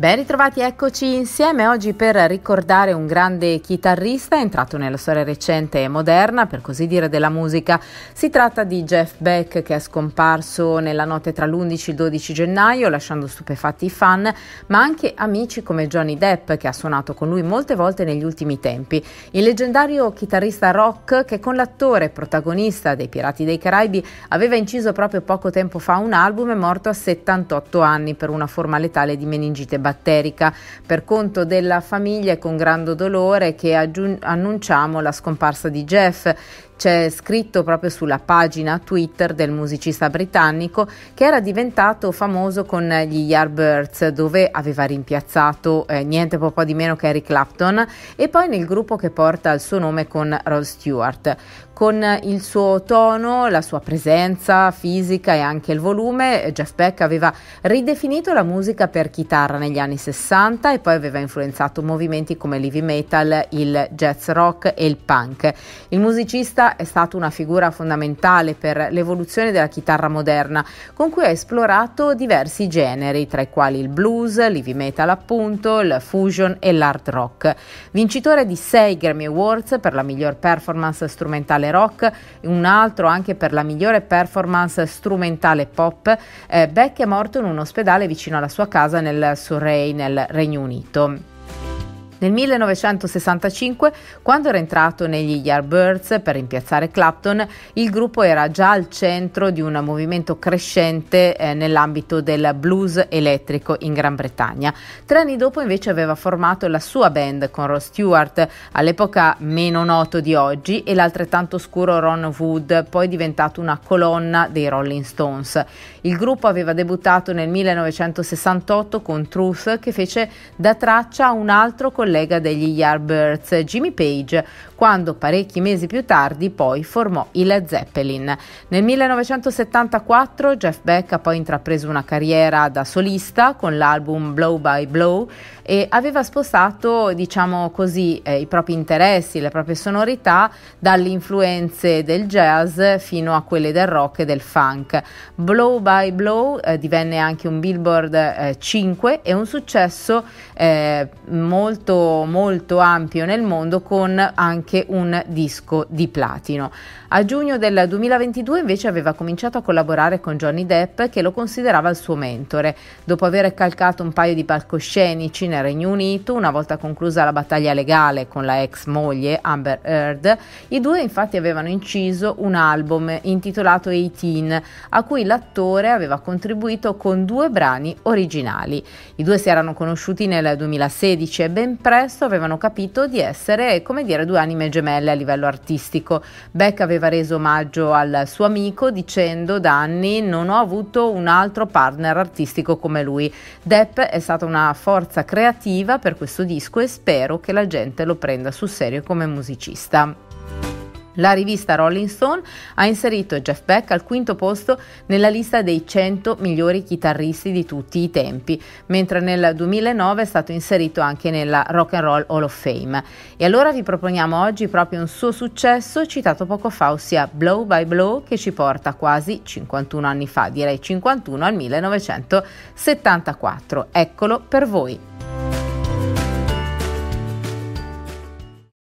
Ben ritrovati, eccoci insieme oggi per ricordare un grande chitarrista entrato nella storia recente e moderna, per così dire, della musica. Si tratta di Jeff Beck che è scomparso nella notte tra l'11 e il 12 gennaio, lasciando stupefatti i fan, ma anche amici come Johnny Depp che ha suonato con lui molte volte negli ultimi tempi. Il leggendario chitarrista rock che con l'attore protagonista dei Pirati dei Caraibi aveva inciso proprio poco tempo fa un album è morto a 78 anni per una forma letale di meningite batterica batterica per conto della famiglia è con grande dolore che aggiun- annunciamo la scomparsa di Jeff c'è scritto proprio sulla pagina Twitter del musicista britannico che era diventato famoso con gli Yardbirds dove aveva rimpiazzato eh, niente poco di meno che Eric Clapton e poi nel gruppo che porta il suo nome con Rod Stewart. Con il suo tono, la sua presenza fisica e anche il volume, Jeff Beck aveva ridefinito la musica per chitarra negli anni 60 e poi aveva influenzato movimenti come l'heavy metal, il jazz rock e il punk. Il musicista è stato una figura fondamentale per l'evoluzione della chitarra moderna, con cui ha esplorato diversi generi, tra i quali il blues, l'heavy metal appunto, il fusion e l'hard rock. Vincitore di 6 Grammy Awards per la miglior performance strumentale rock, e un altro anche per la migliore performance strumentale pop, eh, Beck è morto in un ospedale vicino alla sua casa nel Surrey Ray nel Regno Unito. Nel 1965, quando era entrato negli Yardbirds per rimpiazzare Clapton, il gruppo era già al centro di un movimento crescente eh, nell'ambito del blues elettrico in Gran Bretagna. Tre anni dopo invece aveva formato la sua band con Ross Stewart, all'epoca meno noto di oggi, e l'altrettanto oscuro Ron Wood, poi diventato una colonna dei Rolling Stones. Il gruppo aveva debuttato nel 1968 con Truth che fece da traccia un altro collega collega degli Yardbirds Jimmy Page quando parecchi mesi più tardi poi formò i Led Zeppelin. Nel 1974 Jeff Beck ha poi intrapreso una carriera da solista con l'album Blow by Blow e aveva spostato, diciamo così, eh, i propri interessi, le proprie sonorità dalle influenze del jazz fino a quelle del rock e del funk. Blow by Blow eh, divenne anche un Billboard eh, 5 e un successo eh, molto molto ampio nel mondo con anche anche un disco di platino. A giugno del 2022 invece aveva cominciato a collaborare con Johnny Depp che lo considerava il suo mentore. Dopo aver calcato un paio di palcoscenici nel Regno Unito, una volta conclusa la battaglia legale con la ex moglie Amber Heard, i due infatti avevano inciso un album intitolato 18 a cui l'attore aveva contribuito con due brani originali. I due si erano conosciuti nel 2016 e ben presto avevano capito di essere, come dire, due anime anime gemelle a livello artistico. Beck aveva reso omaggio al suo amico dicendo da anni non ho avuto un altro partner artistico come lui. Depp è stata una forza creativa per questo disco e spero che la gente lo prenda sul serio come musicista. La rivista Rolling Stone ha inserito Jeff Beck al quinto posto nella lista dei 100 migliori chitarristi di tutti i tempi, mentre nel 2009 è stato inserito anche nella Rock and Roll Hall of Fame. E allora vi proponiamo oggi proprio un suo successo citato poco fa, ossia Blow by Blow, che ci porta quasi 51 anni fa, direi 51 al 1974. Eccolo per voi.